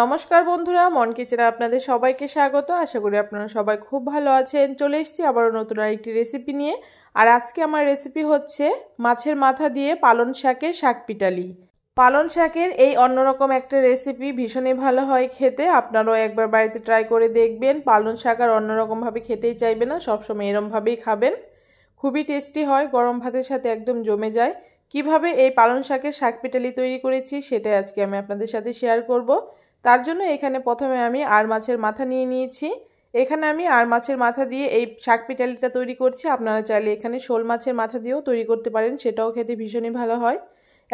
নমস্কার বন্ধুরা মন কিচেনে আপনাদের সবাইকে স্বাগত আশা করি আপনারা সবাই খুব ভালো আছেন চলে এসেছি আবারও নতুন আরেকটি রেসিপি নিয়ে আর আজকে আমার রেসিপি হচ্ছে মাছের মাথা দিয়ে পালন শাকের শাক পিটালি পালন শাকের এই অন্যরকম একটা রেসিপি ভীষণই ভালো হয় খেতে আপনারাও একবার বাড়িতে ট্রাই করে দেখবেন পালন শাক আর অন্যরকমভাবে খেতেই চাইবে না সবসময় এরমভাবেই খাবেন খুবই টেস্টি হয় গরম ভাতের সাথে একদম জমে যায় কিভাবে এই পালন শাকের শাক পিটালি তৈরি করেছি সেটাই আজকে আমি আপনাদের সাথে শেয়ার করব তার জন্য এখানে প্রথমে আমি আর মাছের মাথা নিয়ে নিয়েছি এখানে আমি আর মাছের মাথা দিয়ে এই শাক পিটালিটা তৈরি করছি আপনারা চাইলে এখানে শোল মাছের মাথা দিয়েও তৈরি করতে পারেন সেটাও খেতে ভীষণই ভালো হয়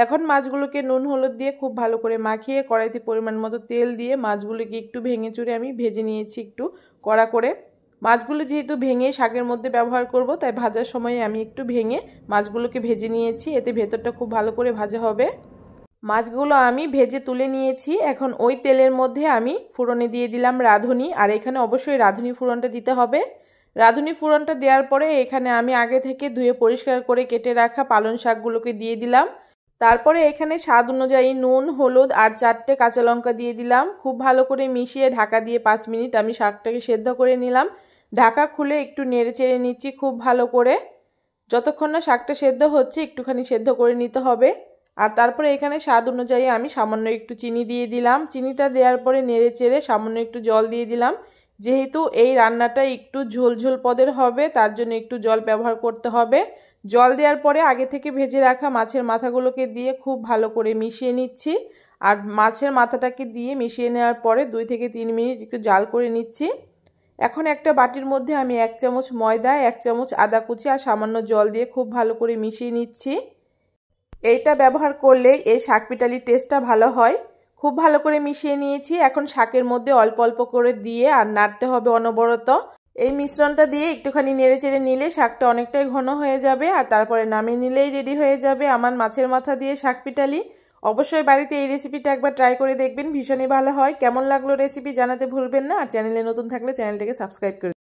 এখন মাছগুলোকে নুন হলুদ দিয়ে খুব ভালো করে মাখিয়ে কড়াইতে পরিমাণ মতো তেল দিয়ে মাছগুলোকে একটু ভেঙে চুড়ে আমি ভেজে নিয়েছি একটু কড়া করে মাছগুলো যেহেতু ভেঙে শাকের মধ্যে ব্যবহার করব তাই ভাজার সময়ে আমি একটু ভেঙে মাছগুলোকে ভেজে নিয়েছি এতে ভেতরটা খুব ভালো করে ভাজা হবে মাছগুলো আমি ভেজে তুলে নিয়েছি এখন ওই তেলের মধ্যে আমি ফোড়নে দিয়ে দিলাম রাঁধুনি আর এখানে অবশ্যই রাঁধুনি ফোড়নটা দিতে হবে রাঁধুনি ফোড়নটা দেওয়ার পরে এখানে আমি আগে থেকে ধুয়ে পরিষ্কার করে কেটে রাখা পালন শাকগুলোকে দিয়ে দিলাম তারপরে এখানে স্বাদ অনুযায়ী নুন হলুদ আর চারটে কাঁচা লঙ্কা দিয়ে দিলাম খুব ভালো করে মিশিয়ে ঢাকা দিয়ে পাঁচ মিনিট আমি শাকটাকে সেদ্ধ করে নিলাম ঢাকা খুলে একটু নেড়ে চেড়ে নিচ্ছি খুব ভালো করে যতক্ষণ না শাকটা সেদ্ধ হচ্ছে একটুখানি সেদ্ধ করে নিতে হবে আর তারপরে এখানে স্বাদ অনুযায়ী আমি সামান্য একটু চিনি দিয়ে দিলাম চিনিটা দেওয়ার পরে নেড়ে চেড়ে সামান্য একটু জল দিয়ে দিলাম যেহেতু এই রান্নাটা একটু ঝোলঝোল পদের হবে তার জন্য একটু জল ব্যবহার করতে হবে জল দেওয়ার পরে আগে থেকে ভেজে রাখা মাছের মাথাগুলোকে দিয়ে খুব ভালো করে মিশিয়ে নিচ্ছি আর মাছের মাথাটাকে দিয়ে মিশিয়ে নেওয়ার পরে দুই থেকে তিন মিনিট একটু জাল করে নিচ্ছি এখন একটা বাটির মধ্যে আমি এক চামচ ময়দা এক চামচ আদা কুচি আর সামান্য জল দিয়ে খুব ভালো করে মিশিয়ে নিচ্ছি এইটা ব্যবহার করলে এই শাক পিটালির টেস্টটা ভালো হয় খুব ভালো করে মিশিয়ে নিয়েছি এখন শাকের মধ্যে অল্প অল্প করে দিয়ে আর নাড়তে হবে অনবরত এই মিশ্রণটা দিয়ে একটুখানি নেড়ে চেড়ে নিলে শাকটা অনেকটাই ঘন হয়ে যাবে আর তারপরে নামিয়ে নিলেই রেডি হয়ে যাবে আমার মাছের মাথা দিয়ে শাক পিটালি অবশ্যই বাড়িতে এই রেসিপিটা একবার ট্রাই করে দেখবেন ভীষণই ভালো হয় কেমন লাগলো রেসিপি জানাতে ভুলবেন না আর চ্যানেলে নতুন থাকলে চ্যানেলটাকে সাবস্ক্রাইব করে